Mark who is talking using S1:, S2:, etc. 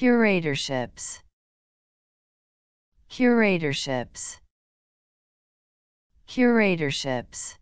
S1: Curatorships Curatorships Curatorships